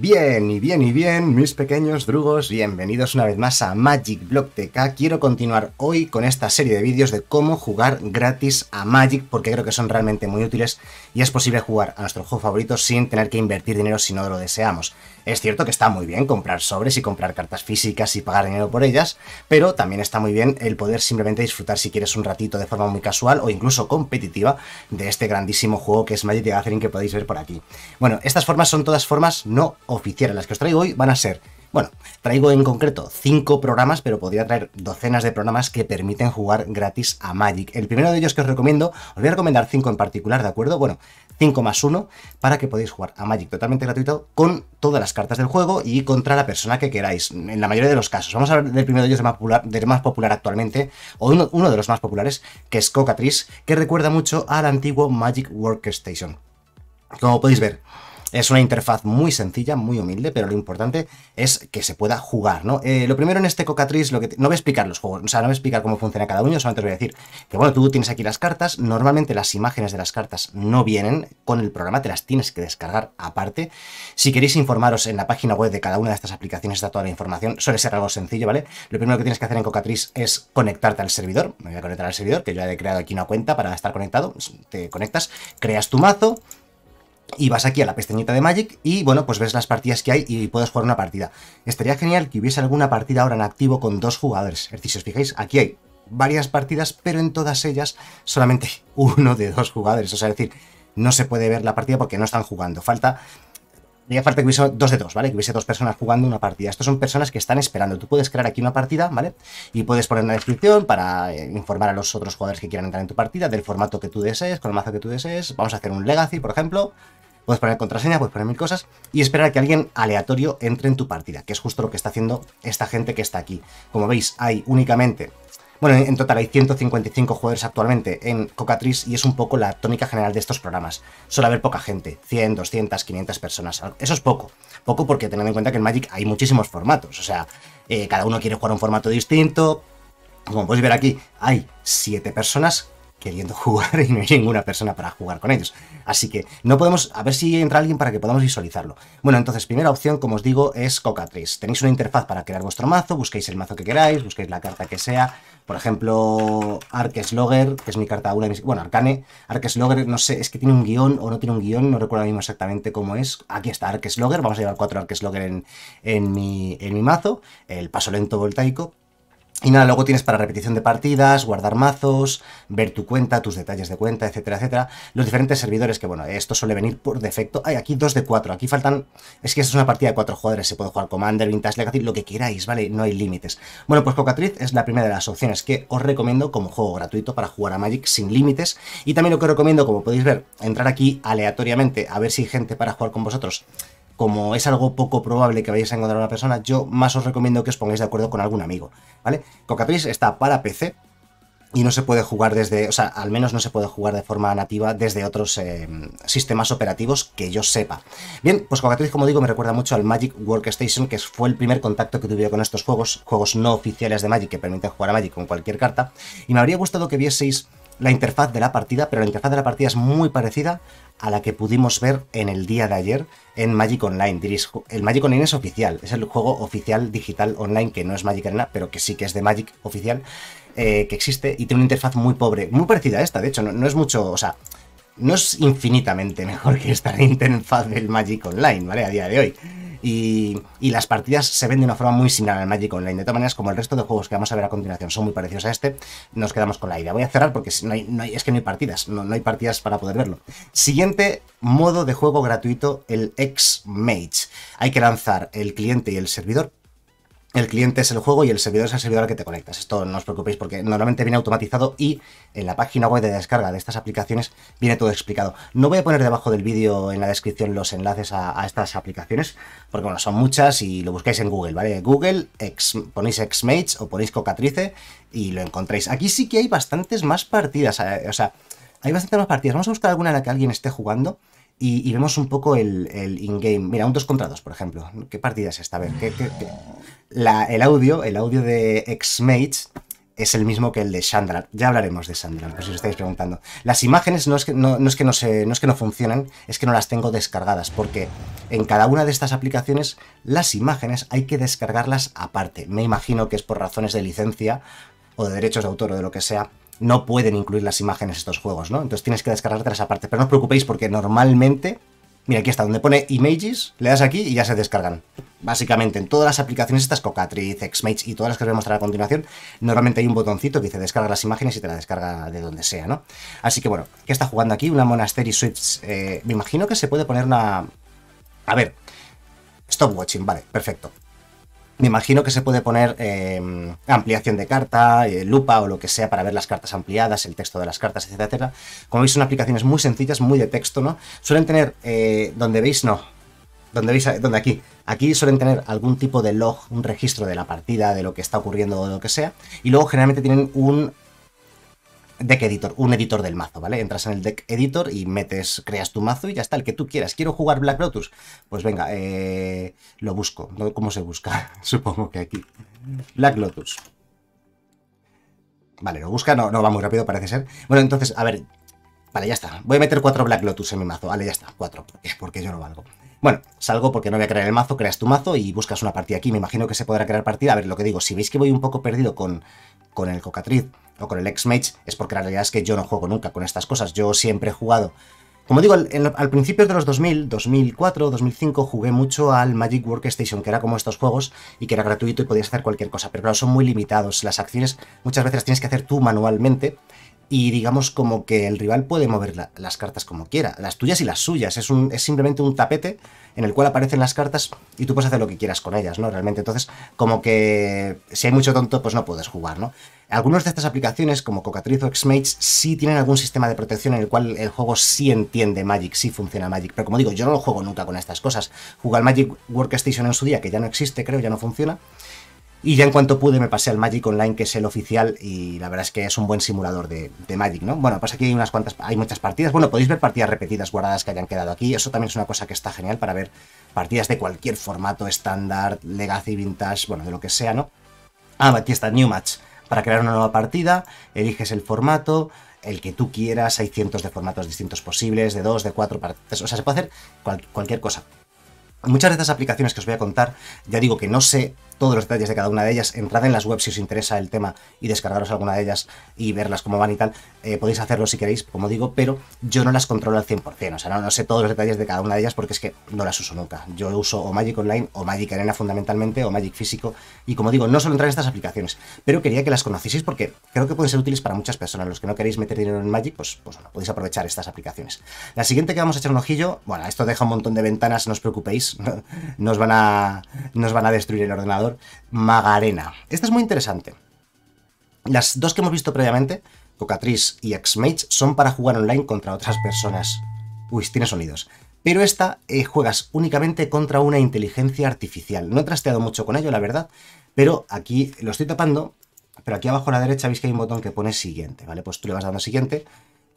Bien, y bien, y bien, mis pequeños drugos, bienvenidos una vez más a Magic Block TK. Quiero continuar hoy con esta serie de vídeos de cómo jugar gratis a Magic, porque creo que son realmente muy útiles y es posible jugar a nuestro juego favorito sin tener que invertir dinero si no lo deseamos. Es cierto que está muy bien comprar sobres y comprar cartas físicas y pagar dinero por ellas, pero también está muy bien el poder simplemente disfrutar si quieres un ratito de forma muy casual o incluso competitiva de este grandísimo juego que es Magic the Gathering que podéis ver por aquí. Bueno, estas formas son todas formas no oficiales. Las que os traigo hoy van a ser, bueno, traigo en concreto cinco programas, pero podría traer docenas de programas que permiten jugar gratis a Magic. El primero de ellos que os recomiendo, os voy a recomendar cinco en particular, ¿de acuerdo? Bueno, 5 más 1 para que podáis jugar a Magic totalmente gratuito con todas las cartas del juego y contra la persona que queráis, en la mayoría de los casos. Vamos a hablar del primero de ellos, del más popular, del más popular actualmente, o uno, de los más populares, que es Cocatrice, que recuerda mucho al antiguo Magic Workstation. Como podéis ver, es una interfaz muy sencilla, muy humilde, pero lo importante es que se pueda jugar, ¿no? Eh, lo primero en este Cocatriz, lo que no voy a explicar los juegos, o sea, no voy a explicar cómo funciona cada uno, solamente os voy a decir que, bueno, tú tienes aquí las cartas, normalmente las imágenes de las cartas no vienen con el programa, te las tienes que descargar aparte. Si queréis informaros en la página web de cada una de estas aplicaciones está toda la información, suele ser algo sencillo, ¿vale? Lo primero que tienes que hacer en Cocatriz es conectarte al servidor, me voy a conectar al servidor, que yo ya he creado aquí una cuenta para estar conectado, te conectas, creas tu mazo, y vas aquí a la pestañita de Magic y bueno, pues ves las partidas que hay y puedes jugar una partida. Estaría genial que hubiese alguna partida ahora en activo con dos jugadores. Es decir, si os fijáis, aquí hay varias partidas, pero en todas ellas solamente uno de dos jugadores. O sea, es decir, no se puede ver la partida porque no están jugando. Falta haría falta que hubiese dos de dos, ¿vale? Que hubiese dos personas jugando una partida. Estos son personas que están esperando. Tú puedes crear aquí una partida, ¿vale? Y puedes poner una descripción para eh, informar a los otros jugadores que quieran entrar en tu partida del formato que tú desees, con el mazo que tú desees. Vamos a hacer un legacy, por ejemplo. Puedes poner contraseña, puedes poner mil cosas y esperar a que alguien aleatorio entre en tu partida, que es justo lo que está haciendo esta gente que está aquí. Como veis, hay únicamente bueno, en total hay 155 jugadores actualmente en Cocatriz y es un poco la tónica general de estos programas. Suele haber poca gente, 100, 200, 500 personas. Eso es poco. Poco porque teniendo en cuenta que en Magic hay muchísimos formatos. O sea, eh, cada uno quiere jugar un formato distinto. Como podéis ver aquí, hay 7 personas queriendo jugar y no hay ninguna persona para jugar con ellos. Así que no podemos, a ver si entra alguien para que podamos visualizarlo. Bueno, entonces, primera opción, como os digo, es Cocatriz. Tenéis una interfaz para crear vuestro mazo, busquéis el mazo que queráis, busquéis la carta que sea. Por ejemplo, Slogger, que es mi carta, una Bueno, Arcane, Slogger, no sé, es que tiene un guión o no tiene un guión, no recuerdo mismo exactamente cómo es. Aquí está Slogger. vamos a llevar cuatro Arques en, en, mi, en mi mazo. El paso lento voltaico, y nada, luego tienes para repetición de partidas, guardar mazos, ver tu cuenta, tus detalles de cuenta, etcétera, etcétera. Los diferentes servidores que, bueno, esto suele venir por defecto. Hay aquí dos de cuatro, aquí faltan... Es que esta es una partida de cuatro jugadores, se puede jugar Commander, Vintage, Legacy, lo que queráis, ¿vale? No hay límites. Bueno, pues Cocatriz es la primera de las opciones que os recomiendo como juego gratuito para jugar a Magic sin límites. Y también lo que os recomiendo, como podéis ver, entrar aquí aleatoriamente a ver si hay gente para jugar con vosotros como es algo poco probable que vayáis a encontrar a una persona, yo más os recomiendo que os pongáis de acuerdo con algún amigo, ¿vale? Cocatriz está para PC y no se puede jugar desde, o sea, al menos no se puede jugar de forma nativa desde otros eh, sistemas operativos que yo sepa. Bien, pues Cocatriz, como digo, me recuerda mucho al Magic Workstation, que fue el primer contacto que tuve con estos juegos, juegos no oficiales de Magic que permiten jugar a Magic con cualquier carta, y me habría gustado que vieseis la interfaz de la partida, pero la interfaz de la partida es muy parecida a la que pudimos ver en el día de ayer en Magic Online. el Magic Online es oficial, es el juego oficial digital online que no es Magic Arena, pero que sí que es de Magic oficial, eh, que existe y tiene una interfaz muy pobre, muy parecida a esta, de hecho, no, no es mucho, o sea, no es infinitamente mejor que esta interfaz del Magic Online, ¿vale? A día de hoy y, las partidas se ven de una forma muy similar al Magic Online. De todas maneras, como el resto de juegos que vamos a ver a continuación son muy parecidos a este, nos quedamos con la idea. Voy a cerrar porque no hay, no hay, es que no hay partidas, no, no hay partidas para poder verlo. Siguiente modo de juego gratuito, el X-Mage. Hay que lanzar el cliente y el servidor el cliente es el juego y el servidor es el servidor al que te conectas. Esto no os preocupéis porque normalmente viene automatizado y en la página web de descarga de estas aplicaciones viene todo explicado. No voy a poner debajo del vídeo en la descripción los enlaces a, estas aplicaciones porque bueno, son muchas y lo buscáis en Google, ¿vale? Google, ponéis Xmage o ponéis Cocatrice y lo encontráis. Aquí sí que hay bastantes más partidas, eh, o sea, hay bastantes más partidas. Vamos a buscar alguna en la que alguien esté jugando. Y, vemos un poco el, in-game. Mira, un dos contra por ejemplo. ¿Qué partida es esta? A ver, el audio, el audio de X-Mates es el mismo que el de Shandra. Ya hablaremos de Shandra, por si os estáis preguntando. Las imágenes no es que no, no es que no, se, no es que no funcionan, es que no las tengo descargadas, porque en cada una de estas aplicaciones las imágenes hay que descargarlas aparte. Me imagino que es por razones de licencia o de derechos de autor o de lo que sea, no pueden incluir las imágenes estos juegos, ¿no? Entonces tienes que descargarte aparte. Pero no os preocupéis porque normalmente, mira, aquí está, donde pone Images, le das aquí y ya se descargan. Básicamente, en todas las aplicaciones estas, Cocatriz, Xmage y todas las que os voy a mostrar a continuación, normalmente hay un botoncito que dice descarga las imágenes y te la descarga de donde sea, ¿no? Así que bueno, ¿qué está jugando aquí? Una Monastery Switch. Eh, me imagino que se puede poner una... A ver, stop watching, vale, perfecto. Me imagino que se puede poner em, ampliación de carta, eh, lupa o lo que sea para ver las cartas ampliadas, el texto de las cartas, etc. Como veis, son aplicaciones muy sencillas, muy de texto, ¿no? Suelen tener, eh, donde veis, no, donde veis, donde aquí, aquí suelen tener algún tipo de log, un registro de la partida, de lo que está ocurriendo o lo que sea, y luego generalmente tienen un Deck Editor, un editor del mazo, ¿vale? Entras en el Deck Editor y metes, creas tu mazo y ya está, el que tú quieras. Quiero jugar Black Lotus. Pues venga, eh, lo busco. ¿Cómo se busca? Supongo que aquí. Black Lotus. Vale, lo busca, no, no va muy rápido, parece ser. Bueno, entonces, a ver. Vale, ya está. Voy a meter cuatro Black Lotus en mi mazo. Vale, ya está, cuatro. Porque yo no valgo. Bueno, salgo porque no voy a crear el mazo, creas tu mazo y buscas una partida aquí. Me imagino que se podrá crear partida. A ver, lo que digo, si veis que voy un poco perdido con, con el Cocatriz o con el X-Mage, es porque la realidad es que yo no juego nunca con estas cosas. Yo siempre he jugado. Como digo, al principio de los 2000, 2004, 2005, jugué mucho al Magic Workstation, que era como estos juegos y que era gratuito y podías hacer cualquier cosa. Pero claro, son muy limitados. Las acciones muchas veces las tienes que hacer tú manualmente y digamos como que el rival puede mover las cartas como quiera, las tuyas y las suyas, es, simplemente un tapete en el cual aparecen las cartas y tú puedes hacer lo que quieras con ellas, ¿no? Realmente, entonces, como que si hay mucho tonto, pues no puedes jugar, ¿no? Algunas de estas aplicaciones, como Cocatriz o X-Mage, sí tienen algún sistema de protección en el cual el juego sí entiende Magic, sí funciona Magic. Pero como digo, yo no lo juego nunca con estas cosas. Jugué al Magic Workstation en su día, que ya no existe, creo, ya no funciona. Y ya en cuanto pude me pasé al Magic Online, que es el oficial, y la verdad es que es un buen simulador de, Magic, ¿no? Bueno, pues aquí hay unas cuantas, hay muchas partidas. Bueno, podéis ver partidas repetidas guardadas que hayan quedado aquí. Eso también es una cosa que está genial para ver partidas de cualquier formato, estándar, legacy, vintage, bueno, de lo que sea, ¿no? Ah, aquí está, New Match. Para crear una nueva partida, eliges el formato, el que tú quieras, hay cientos de formatos distintos posibles, de dos, de cuatro partidas. O sea, se puede hacer cualquier cosa. Muchas de estas aplicaciones que os voy a contar, ya digo que no sé todos los detalles de cada una de ellas. Entrad en las webs si os interesa el tema y descargaros alguna de ellas y verlas cómo van y tal. Eh, podéis hacerlo si queréis, como digo, pero yo no las controlo al 100%. O sea, no, sé todos los detalles de cada una de ellas porque es que no las uso nunca. Yo uso o Magic Online o Magic Arena fundamentalmente o Magic Físico. Y como digo, no solo entrar en estas aplicaciones, pero quería que las conocieseis porque creo que pueden ser útiles para muchas personas. Los que no queréis meter dinero en Magic, pues, pues bueno, podéis aprovechar estas aplicaciones. La siguiente que vamos a echar un ojillo, bueno, esto deja un montón de ventanas, no os preocupéis, os van a, nos van a destruir el ordenador Magarena. Esta es muy interesante. Las dos que hemos visto previamente, Cocatriz y X-Mage, son para jugar online contra otras personas. Uy, tiene sonidos. Pero esta eh, juegas únicamente contra una inteligencia artificial. No he trasteado mucho con ello, la verdad, pero aquí lo estoy tapando, pero aquí abajo a la derecha veis que hay un botón que pone siguiente, ¿vale? Pues tú le vas dando siguiente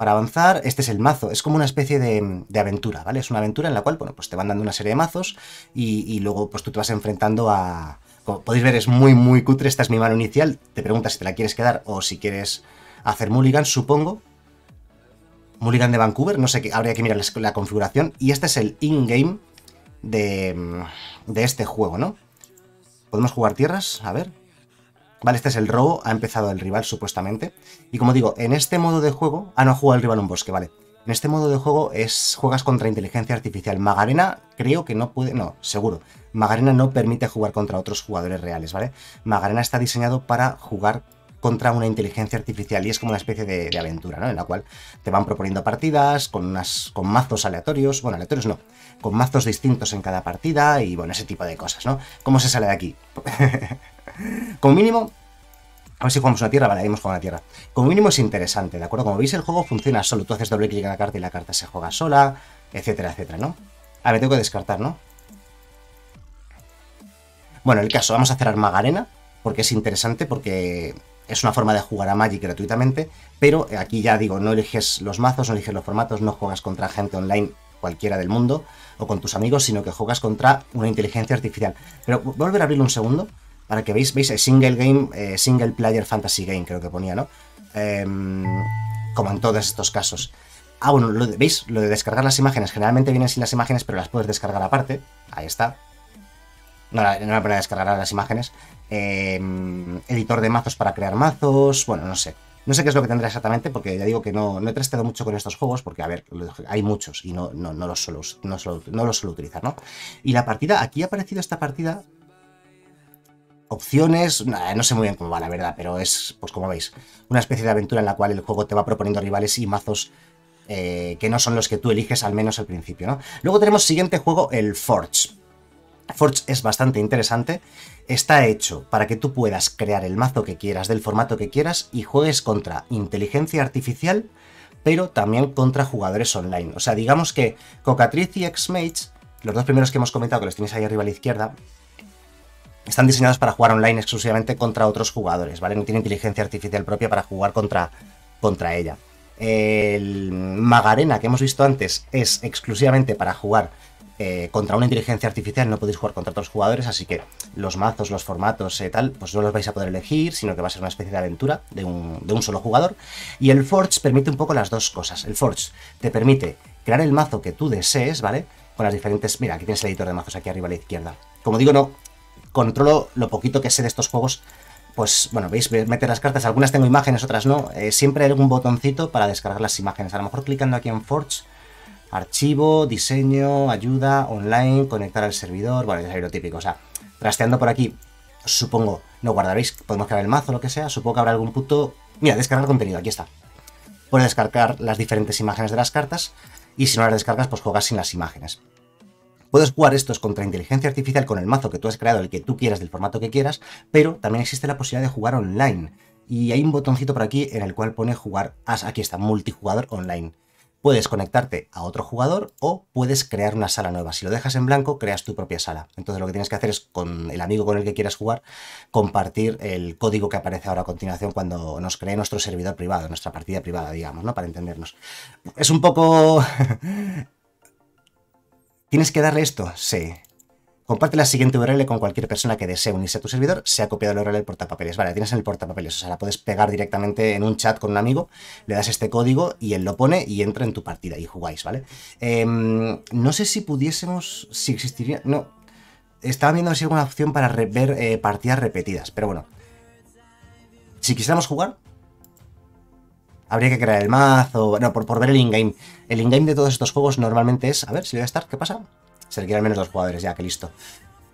para avanzar, este es el mazo. Es como una especie de, aventura, ¿vale? Es una aventura en la cual, bueno, pues te van dando una serie de mazos y, luego pues tú te vas enfrentando a... Como podéis ver, es muy, muy cutre. Esta es mi mano inicial. Te preguntas si te la quieres quedar o si quieres hacer mulligan, supongo. Mulligan de Vancouver, no sé, qué, habría que mirar la, la configuración. Y este es el in-game de, de este juego, ¿no? ¿Podemos jugar tierras? A ver, Vale, este es el robo, ha empezado el rival supuestamente. Y como digo, en este modo de juego... Ah, no, ha jugado el rival un bosque, vale. En este modo de juego es juegas contra inteligencia artificial. Magarena creo que no puede... No, seguro. Magarena no permite jugar contra otros jugadores reales, ¿vale? Magarena está diseñado para jugar contra una inteligencia artificial y es como una especie de, aventura, ¿no? En la cual te van proponiendo partidas con, unas, con mazos aleatorios, bueno, aleatorios no, con mazos distintos en cada partida y, bueno, ese tipo de cosas, ¿no? ¿Cómo se sale de aquí? Como mínimo, a ver si jugamos una tierra, vale, hemos jugado una tierra. Como mínimo es interesante, ¿de acuerdo? Como veis, el juego funciona solo. Tú haces doble clic en la carta y la carta se juega sola, etcétera, etcétera, ¿no? A ver, tengo que descartar, ¿no? Bueno, el caso, vamos a cerrar Magarena, porque es interesante, porque es una forma de jugar a Magic gratuitamente, pero aquí ya digo, no eliges los mazos, no eliges los formatos, no juegas contra gente online cualquiera del mundo o con tus amigos, sino que juegas contra una inteligencia artificial. Pero volver a abrirlo un segundo. Para que veis, veis, single game, eh, single player fantasy game, creo que ponía, ¿no? Em, como en todos estos casos. Ah, bueno, lo ¿veis? Lo de descargar las imágenes. Generalmente vienen sin las imágenes, pero las puedes descargar aparte. Ahí está. No, no me voy a descargar las imágenes. Em, editor de mazos para crear mazos. Bueno, no sé. No sé qué es lo que tendrá exactamente, porque ya digo que no, no he trasteado mucho con estos juegos, porque, a ver, hay muchos y no, no, los, no, no los suelo utilizar, ¿no? Y la partida, aquí ha aparecido esta partida opciones, no sé muy bien cómo va la verdad, pero es, pues como veis, una especie de aventura en la cual el juego te va proponiendo rivales y mazos eh, que no son los que tú eliges, al menos al principio, ¿no? Luego tenemos siguiente juego, el Forge. Forge es bastante interesante, está hecho para que tú puedas crear el mazo que quieras, del formato que quieras, y juegues contra inteligencia artificial, pero también contra jugadores online. O sea, digamos que Cocatriz y X-Mage, los dos primeros que hemos comentado, que los tenéis ahí arriba a la izquierda, están diseñados para jugar online exclusivamente contra otros jugadores, ¿vale? No tiene inteligencia artificial propia para jugar contra, contra ella. El Magarena que hemos visto antes es exclusivamente para jugar eh, contra una inteligencia artificial, no podéis jugar contra otros jugadores, así que los mazos, los formatos, y eh, tal, pues no los vais a poder elegir, sino que va a ser una especie de aventura de un, de un solo jugador. Y el Forge permite un poco las dos cosas. El Forge te permite crear el mazo que tú desees, ¿vale? Con las diferentes... Mira, aquí tienes el editor de mazos aquí arriba a la izquierda. Como digo, no, controlo lo poquito que sé de estos juegos, pues bueno, veis, meter las cartas, algunas tengo imágenes, otras no, eh, siempre hay algún botoncito para descargar las imágenes, a lo mejor clicando aquí en Forge, archivo, diseño, ayuda, online, conectar al servidor, bueno, ya es lo típico, o sea, trasteando por aquí, supongo, no guardaréis, podemos crear el mazo, o lo que sea, supongo que habrá algún punto, mira, descargar contenido, aquí está, puedes descargar las diferentes imágenes de las cartas, y si no las descargas, pues juegas sin las imágenes. Puedes jugar estos contra inteligencia artificial con el mazo que tú has creado, el que tú quieras, del formato que quieras, pero también existe la posibilidad de jugar online. Y hay un botoncito por aquí en el cual pone jugar, ah, aquí está, multijugador online. Puedes conectarte a otro jugador o puedes crear una sala nueva. Si lo dejas en blanco, creas tu propia sala. Entonces lo que tienes que hacer es con el amigo con el que quieras jugar, compartir el código que aparece ahora a continuación cuando nos cree nuestro servidor privado, nuestra partida privada, digamos, ¿no? Para entendernos. Es un poco ¿Tienes que darle esto? Sí. Comparte la siguiente URL con cualquier persona que desee unirse a tu servidor. Se ha copiado la URL del portapapeles. Vale, tienes en el portapapeles. O sea, la puedes pegar directamente en un chat con un amigo. Le das este código y él lo pone y entra en tu partida y jugáis, ¿vale? Em, no sé si pudiésemos, si existiría... No. Estaba viendo si hay alguna opción para ver eh, partidas repetidas. Pero bueno. Si quisiéramos jugar, habría que crear el mazo, no por, ver el in-game. El in-game de todos estos juegos normalmente es, a ver, si voy a estar, ¿qué pasa? Se le al menos dos jugadores, ya, que listo.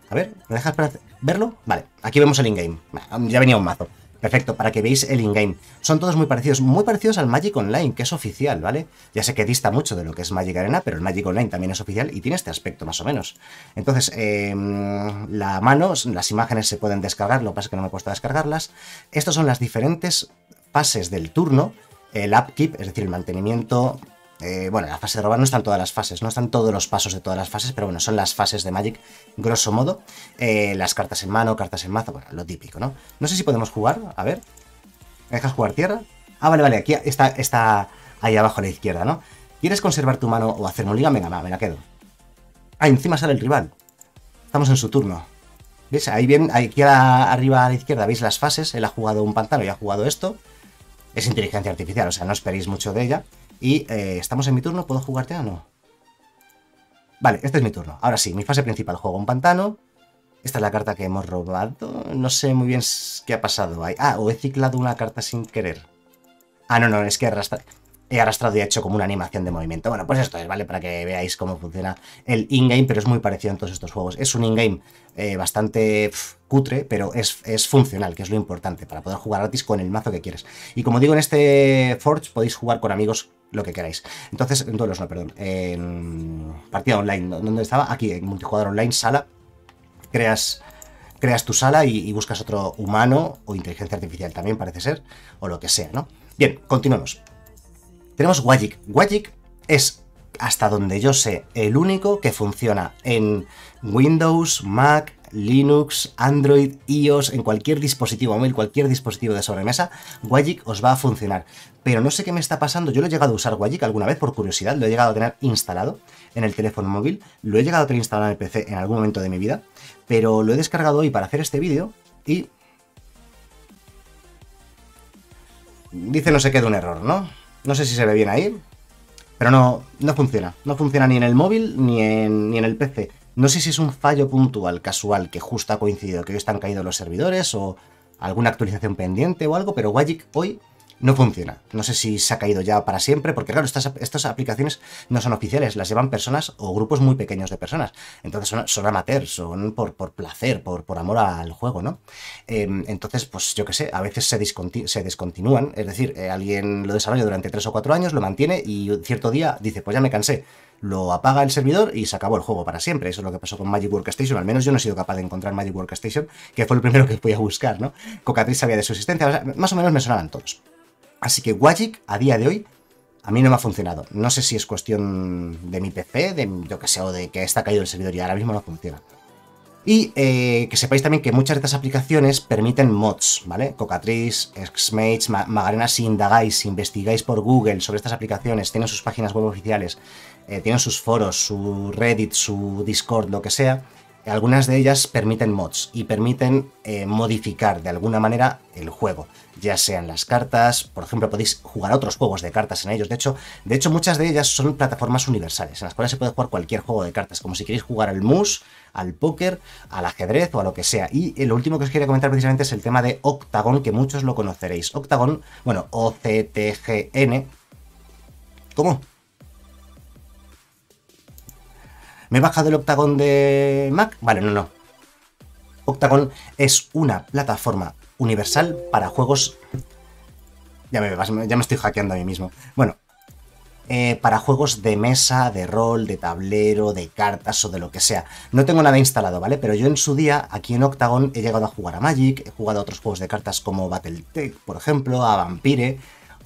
A ver, ¿me dejas para verlo? Vale, aquí vemos el in-game. Ah, ya venía un mazo. Perfecto, para que veáis el in-game. Son todos muy parecidos, muy parecidos al Magic Online, que es oficial, ¿vale? Ya sé que dista mucho de lo que es Magic Arena, pero el Magic Online también es oficial y tiene este aspecto, más o menos. Entonces, em, la mano, las imágenes se pueden descargar, lo que pasa es que no me cuesta descargarlas. Estas son las diferentes fases del turno, el upkeep, es decir, el mantenimiento. Eh, bueno, la fase de robar no están todas las fases, no están todos los pasos de todas las fases, pero bueno, son las fases de Magic, grosso modo. Eh, las cartas en mano, cartas en mazo, bueno, lo típico, ¿no? No sé si podemos jugar, a ver. ¿Me dejas jugar tierra? Ah, vale, vale, aquí está, está ahí abajo a la izquierda, ¿no? ¿Quieres conservar tu mano o hacer mulligan? Venga, va, me la quedo. Ah, encima sale el rival. Estamos en su turno. ¿Ves? Ahí bien, aquí arriba a la izquierda, ¿veis las fases? Él ha jugado un pantano y ha jugado esto. Es inteligencia artificial, o sea, no esperéis mucho de ella. Y eh, estamos en mi turno, ¿puedo jugarte o no? Vale, este es mi turno. Ahora sí, mi fase principal, juego un pantano. Esta es la carta que hemos robado. No sé muy bien qué ha pasado ahí. Ah, o he ciclado una carta sin querer. Ah, no, no, es que arrastra he arrastrado y he hecho como una animación de movimiento. Bueno, pues esto es, ¿vale? Para que veáis cómo funciona el in-game, pero es muy parecido en todos estos juegos. Es un in-game eh, bastante cutre, pero es, funcional, que es lo importante, para poder jugar gratis con el mazo que quieres. Y como digo, en este Forge podéis jugar con amigos lo que queráis. Entonces, en duelos no, perdón, partida online, ¿dónde estaba? Aquí, en multijugador online, sala, creas creas tu sala y, buscas otro humano o inteligencia artificial también parece ser, o lo que sea, ¿no? Bien, continuamos. Tenemos Wajik, Wajik es, hasta donde yo sé, el único que funciona en Windows, Mac, Linux, Android, iOS, en cualquier dispositivo móvil, cualquier dispositivo de sobremesa, Wajik os va a funcionar. Pero no sé qué me está pasando, yo lo he llegado a usar Wajik alguna vez por curiosidad, lo he llegado a tener instalado en el teléfono móvil, lo he llegado a tener instalado en el PC en algún momento de mi vida, pero lo he descargado hoy para hacer este vídeo y... Dice no sé qué de un error, ¿no? No sé si se ve bien ahí, pero no, no funciona. No funciona ni en el móvil ni en, ni en el PC. No sé si es un fallo puntual, casual, que justo ha coincidido, que hoy están caídos los servidores o alguna actualización pendiente o algo, pero Wagic hoy no funciona. No sé si se ha caído ya para siempre, porque claro, estas, estas aplicaciones no son oficiales, las llevan personas o grupos muy pequeños de personas. Entonces son, amateurs, son por, por placer, por, por, amor al juego, ¿no? Em, entonces, pues yo qué sé, a veces se, descontinúan, es decir, eh, alguien lo desarrolla durante tres o cuatro años, lo mantiene y cierto día dice, pues ya me cansé lo apaga el servidor y se acabó el juego para siempre. Eso es lo que pasó con Magic Workstation. Al menos yo no he sido capaz de encontrar Magic Workstation, que fue el primero que fui a buscar, ¿no? Cocatriz sabía de su existencia. más o menos me sonaban todos. Así que Wagic a día de hoy a mí no me ha funcionado. No sé si es cuestión de mi PC, de lo que sea, o de que está caído el servidor y ahora mismo no funciona. Y eh, que sepáis también que muchas de estas aplicaciones permiten mods, ¿vale? Cocatriz, Xmage, Magarena, si indagáis, si investigáis por Google sobre estas aplicaciones, tienen sus páginas web oficiales, eh, tienen sus foros, su Reddit, su Discord, lo que sea, algunas de ellas permiten mods y permiten eh, modificar de alguna manera el juego, ya sean las cartas, por ejemplo podéis jugar otros juegos de cartas en ellos, de hecho, de hecho muchas de ellas son plataformas universales en las cuales se puede jugar cualquier juego de cartas, como si queréis jugar al mus, al póker, al ajedrez o a lo que sea. Y eh, lo último que os quería comentar precisamente es el tema de Octagon, que muchos lo conoceréis. Octagon, bueno, O-C-T-G-N. ¿Cómo? ¿Me he bajado el Octagon de Mac? Vale, no, no. Octagon es una plataforma universal para juegos... Ya me, ya me estoy hackeando a mí mismo. Bueno, eh, para juegos de mesa, de rol, de tablero, de cartas o de lo que sea. No tengo nada instalado, ¿vale? Pero yo en su día, aquí en Octagon, he llegado a jugar a Magic, he jugado a otros juegos de cartas como Battletech, por ejemplo, a Vampire,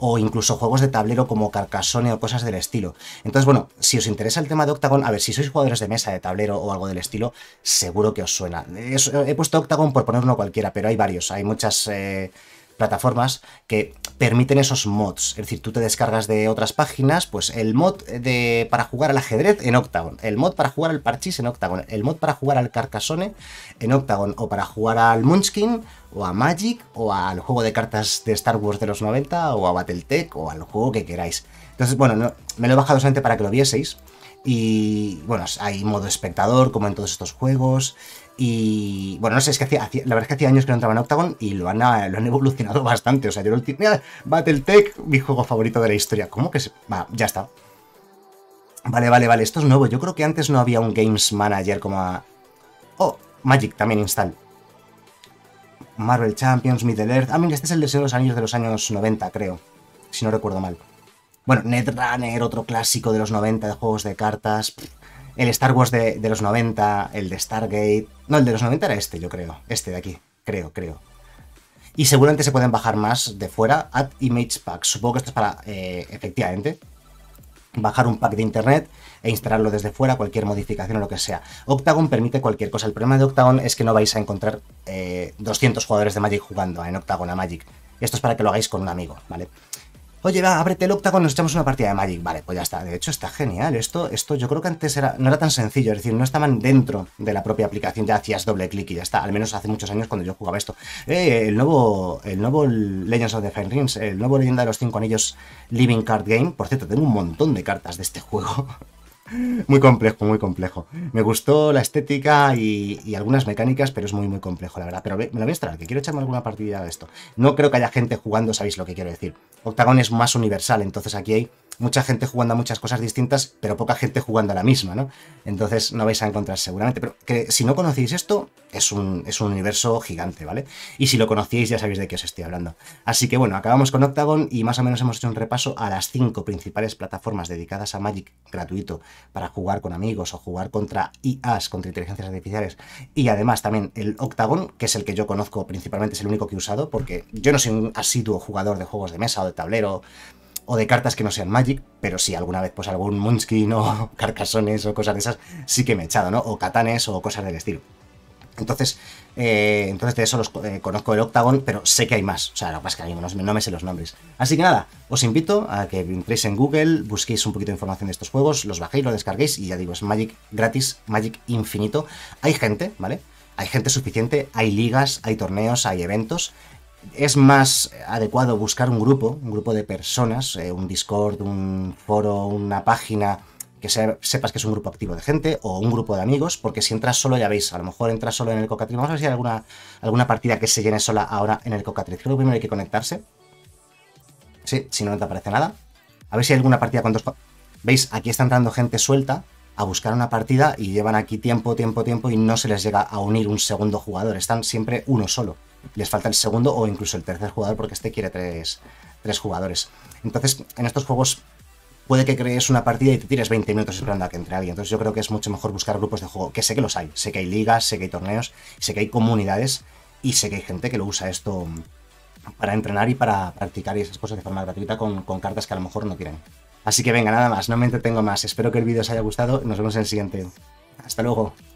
o incluso juegos de tablero como Carcassonne o cosas del estilo. Entonces, bueno, si os interesa el tema de Octagon, a ver, si sois jugadores de mesa, de tablero o algo del estilo, seguro que os suena. he puesto Octagon por poner uno cualquiera, pero hay varios, hay muchas... Eh, plataformas que permiten esos mods. Es decir, tú te descargas de otras páginas, pues el mod de, para jugar al ajedrez en Octagon, el mod para jugar al Parchis en Octagon, el mod para jugar al Carcassonne en Octagon, o para jugar al Munchkin, o a Magic, o al juego de cartas de Star Wars de los 90, o a Battletech, o al juego que queráis. Entonces, bueno, me lo he bajado solamente para que lo vieseis. Y bueno, hay modo espectador, como en todos estos juegos. Y bueno, no sé, es que la verdad es que hacía años que no entraba en Octagon y lo han, lo han evolucionado bastante. O sea, yo lo mira, Battletech, mi juego favorito de la historia. ¿Cómo que se.? Va, ya está. Vale, vale, vale, esto es nuevo. Yo creo que antes no había un Games Manager como a... Oh, Magic también install. Marvel Champions, Middle Earth. Ah, mira, este es el deseo de los años de los años 90, creo. Si no recuerdo mal. Bueno, Netrunner, otro clásico de los 90 de juegos de cartas. Pfff el Star Wars de, los 90, el de Stargate. No, el de los 90 era este, yo creo. Este de aquí, creo, creo. Y seguramente se pueden bajar más de fuera. Add Image Pack. Supongo que esto es para, eh, efectivamente, bajar un pack de internet e instalarlo desde fuera, cualquier modificación o lo que sea. Octagon permite cualquier cosa. El problema de Octagon es que no vais a encontrar 200 eh, jugadores de Magic jugando en Octagon a Magic. Esto es para que lo hagáis con un amigo, ¿vale? vale oye, va, ábrete el cuando nos echamos una partida de Magic. Vale, pues ya está. De hecho, está genial. Esto, esto yo creo que antes era, no era tan sencillo, es decir, no estaban dentro de la propia aplicación, ya hacías doble clic y ya está. Al menos hace muchos años cuando yo jugaba esto. Eh, el nuevo, el nuevo Legends of the Fine Rings, el nuevo Leyenda de los Cinco Anillos Living Card Game. Por cierto, tengo un montón de cartas de este juego muy complejo, muy complejo. Me gustó la estética y, algunas mecánicas, pero es muy, muy complejo, la verdad. Pero me lo voy a que quiero echarme alguna partida de esto. No creo que haya gente jugando, sabéis lo que quiero decir. Octagon es más universal, entonces aquí hay mucha gente jugando a muchas cosas distintas, pero poca gente jugando a la misma, ¿no? Entonces no vais a encontrar seguramente. Pero que si no conocéis esto, es un, es un universo gigante, ¿vale? Y si lo conocíais, ya sabéis de qué os estoy hablando. Así que bueno, acabamos con Octagon y más o menos hemos hecho un repaso a las cinco principales plataformas dedicadas a Magic gratuito para jugar con amigos o jugar contra IAs, contra inteligencias artificiales. Y además también el Octagon, que es el que yo conozco principalmente, es el único que he usado, porque yo no soy un asiduo jugador de juegos de mesa o de tablero o de cartas que no sean Magic, pero si alguna vez pues algún Munchkin o Carcasones o cosas de esas sí que me he echado, ¿no? O Catanes o cosas del estilo. Entonces, eh, entonces de eso los eh, conozco el Octagon, pero sé que hay más. O sea, lo que pasa es que no, no, me sé los nombres. Así que nada, os invito a que entréis en Google, busquéis un poquito de información de estos juegos, los bajéis, los descarguéis y ya digo, es Magic gratis, Magic infinito. Hay gente, ¿vale? Hay gente suficiente, hay ligas, hay torneos, hay eventos es más adecuado buscar un grupo, un grupo de personas, eh, un Discord, un foro, una página que sepas que es un grupo activo de gente o un grupo de amigos, porque si entras solo ya veis, a lo mejor entras solo en el Cocatriz. Vamos a ver si hay alguna, alguna partida que se llene sola ahora en el Cocatriz. Creo que primero hay que conectarse. Sí, si no, no te aparece nada. A ver si hay alguna partida con ¿Veis? Aquí está entrando gente suelta a buscar una partida y llevan aquí tiempo, tiempo, tiempo y no se les llega a unir un segundo jugador. Están siempre uno solo les falta el segundo o incluso el tercer jugador porque este quiere tres, jugadores. Entonces, en estos juegos puede que crees una partida y te tires 20 minutos esperando a que entre alguien. Entonces yo creo que es mucho mejor buscar grupos de juego, que sé que los hay, sé que hay ligas, sé que hay torneos, sé que hay comunidades y sé que hay gente que lo usa esto para entrenar y para practicar y esas cosas de forma gratuita con, cartas que a lo mejor no tienen. Así que venga, nada más, no me entretengo más. Espero que el vídeo os haya gustado. Nos vemos en el siguiente. Hasta luego.